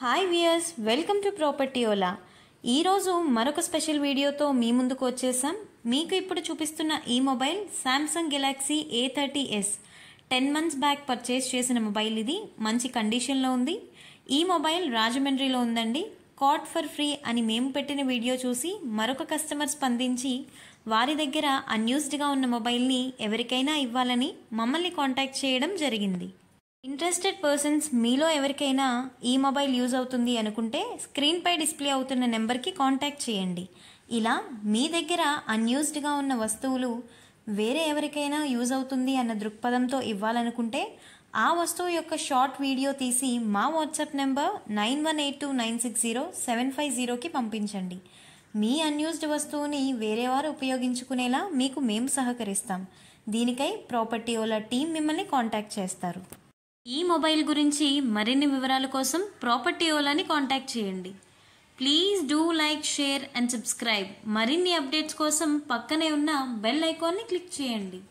hi viewers welcome to property Ola ఈరోజు మరొక special వీడియోతో మీ ముందుకు వచ్చేసాం మీకు ఇప్పుడు చూపిస్తున్న ఈ mobile Samsung Galaxy A thirty S ten months back purchase చేసిన మొబైల్ ఇది మంచి కండిషన్లో ఉంది ఈ మొబైల్ రాజమండ్రిలో ఉందండి కాట్ ఫర్ ఫ్రీ అని మేము పెట్టిన వీడియో చూసి మరొక కస్టమర్ స్పందించి వారి దగ్గర అన్యూస్డ్గా ఉన్న మొబైల్ని ఎవరికైనా ఇవ్వాలని మమ్మల్ని కాంటాక్ట్ చేయడం జరిగింది ఇంట్రెస్టెడ్ పర్సన్స్ మీలో ఎవరికైనా ఈ మొబైల్ యూజ్ అవుతుంది అనుకుంటే స్క్రీన్పై డిస్ప్లే అవుతున్న నెంబర్కి కాంటాక్ట్ చేయండి ఇలా మీ దగ్గర అన్యూజ్డ్గా ఉన్న వస్తువులు వేరే ఎవరికైనా యూజ్ అవుతుంది అన్న దృక్పథంతో ఇవ్వాలనుకుంటే ఆ వస్తువు యొక్క షార్ట్ వీడియో తీసి మా WhatsApp number nine one eight two nine six zero seven five జీరోకి పంపించండి మీ అన్యూజ్డ్ వస్తువుని వేరే వారు ఉపయోగించుకునేలా మీకు మేము సహకరిస్తాం దీనికై ప్రాపర్టీ ఓలా టీం మిమ్మల్ని కాంటాక్ట్ చేస్తారు ఈ మొబైల్ గురించి మరిన్ని వివరాల కోసం ప్రాపర్టీ ఓలాని కాంటాక్ట్ చేయండి please do like share and subscribe మరిన్ని అప్డేట్స్ కోసం పక్కనే ఉన్న బెల్ ఐకాన్ని క్లిక్ చేయండి